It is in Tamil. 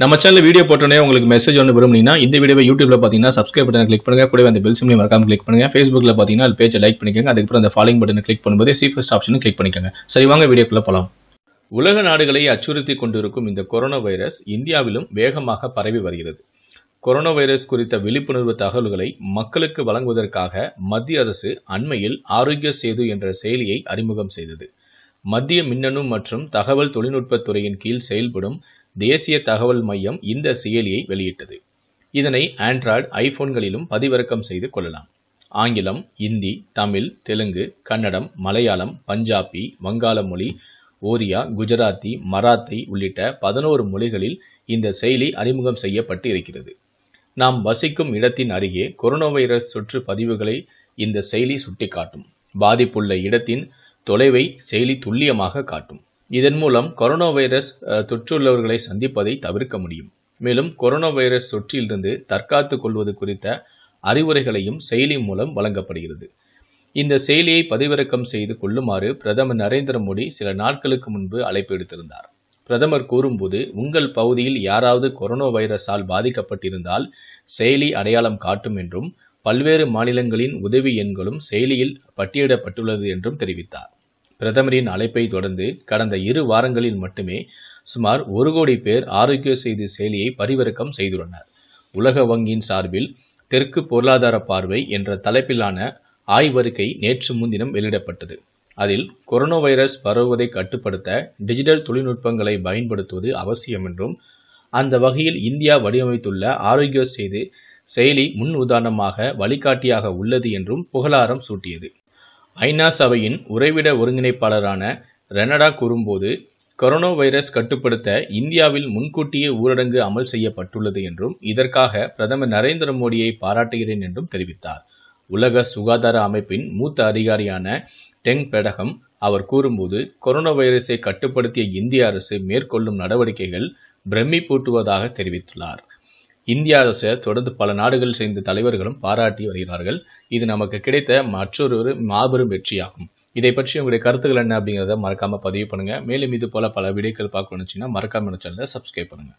நம்ம சேனல் வீடியோ போட்டோன்னே உங்களுக்கு மெசேஜ் ஒன்று விரும்புனீங்கன்னா இந்த வீடியோ யூடியூப்ல பார்த்தீங்கன்னா சப்ஸ்கிரைப் பண்ணி கிளிக் பண்ணுங்க கூட அந்த பெல் சிம்லி மறக்காம கிளிக் பண்ணுங்க ஃபேஸ்புக்கில் பார்த்தீங்கன்னா அது பேஜை லைக் பண்ணிக்கோங்க அதுக்கப்புறம் அந்த ஃபாலோயிங் பட்டனை கிளிக் பண்ணும்போது சீஃபஸ்ட் ஆப்ஷனும் கிளிக் பண்ணிக்கோங்க சரி வாங்க வீடியோக்குள்ள போலாம் உலக நாடுகளை அச்சுறுத்தி கொண்டிருக்கும் இந்த கொரோனா வைரஸ் இந்தியாவிலும் வேகமாக பரவி வருகிறது கொரோனா வைரஸ் குறித்த விழிப்புணர்வு தகவல்களை மக்களுக்கு வழங்குவதற்காக மத்திய அரசு அண்மையில் ஆரோக்கிய சேது என்ற செயலியை அறிமுகம் செய்தது மத்திய மின்னணு மற்றும் தகவல் தொழில்நுட்பத் துறையின் கீழ் செயல்படும் தேசிய தகவல் மையம் இந்த செயலியை வெளியிட்டது இதனை ஆண்ட்ராய்டு ஐபோன்களிலும் பதிவிறக்கம் செய்து கொள்ளலாம் ஆங்கிலம் இந்தி தமிழ் தெலுங்கு கன்னடம் மலையாளம் பஞ்சாபி வங்காள மொழி ஓரியா குஜராத்தி மராத்தி உள்ளிட்ட பதினோரு மொழிகளில் இந்த செயலி அறிமுகம் செய்யப்பட்டு இருக்கிறது நாம் வசிக்கும் இடத்தின் அருகே கொரோனா வைரஸ் தொற்று பதிவுகளை இந்த செயலி சுட்டிக்காட்டும் பாதிப்புள்ள இடத்தின் தொலைவை செயலி துல்லியமாக காட்டும் இதன் மூலம் கொரோனா வைரஸ் தொற்றுள்ளவர்களை சந்திப்பதை தவிர்க்க முடியும் மேலும் கொரோனா வைரஸ் தொற்றிலிருந்து தற்காத்து கொள்வது குறித்த அறிவுரைகளையும் செயலி மூலம் வழங்கப்படுகிறது இந்த செயலியை பதிவிறக்கம் செய்து கொள்ளுமாறு பிரதமர் நரேந்திர மோடி சில நாட்களுக்கு முன்பு அழைப்பு விடுத்திருந்தார் பிரதமர் கூறும்போது உங்கள் பகுதியில் யாராவது கொரோனா வைரஸால் பாதிக்கப்பட்டிருந்தால் செயலி அடையாளம் காட்டும் என்றும் பல்வேறு மாநிலங்களின் உதவி எண்களும் செயலியில் பட்டியலிடப்பட்டுள்ளது என்றும் தெரிவித்தார் பிரதமரின் அழைப்பை தொடர்ந்து கடந்த இரு வாரங்களில் மட்டுமே சுமார் ஒரு கோடி பேர் ஆரோக்கிய செய்தி செயலியை பரிவிறக்கம் செய்துள்ளனர் உலக வங்கியின் சார்பில் தெற்கு பொருளாதார பார்வை என்ற தலைப்பிலான ஆய்வறிக்கை நேற்று முன்தினம் வெளியிடப்பட்டது அதில் கொரோனா வைரஸ் பரவுவதை கட்டுப்படுத்த டிஜிட்டல் தொழில்நுட்பங்களை பயன்படுத்துவது அவசியம் என்றும் அந்த வகையில் இந்தியா வடிவமைத்துள்ள ஆரோக்கிய செய்தி செயலி முன் உதாரணமாக வழிகாட்டியாக உள்ளது என்றும் புகழாரம் சூட்டியது ஐநா சபையின் உறைவிட ஒருங்கிணைப்பாளரான ரெனடா கூறும்போது கொரோனா வைரஸ் கட்டுப்படுத்த இந்தியாவில் முன்கூட்டியே ஊரடங்கு அமல் செய்யப்பட்டுள்ளது என்றும் இதற்காக பிரதமர் நரேந்திர மோடியை பாராட்டுகிறேன் என்றும் தெரிவித்தார் உலக சுகாதார அமைப்பின் மூத்த அதிகாரியான டெங் பெடகம் அவர் கூறும்போது கொரோனா வைரஸை கட்டுப்படுத்திய இந்திய அரசு மேற்கொள்ளும் நடவடிக்கைகள் பிரமிப்பூட்டுவதாக தெரிவித்துள்ளார் இந்திய அரசை தொடர்ந்து பல நாடுகள் சேர்ந்த தலைவர்களும் பாராட்டி வருகிறார்கள் இது நமக்கு கிடைத்த மற்றொரு மாபெரும் வெற்றியாகும் இதை பற்றி உங்களுடைய கருத்துக்கள் என்ன அப்படிங்கிறத மறக்காம பதிவு பண்ணுங்க மேலும் இது போல பல வீடியோக்கள் பார்க்கணுச்சுன்னா மறக்காம சேனலை சப்ஸ்கிரைப் பண்ணுங்க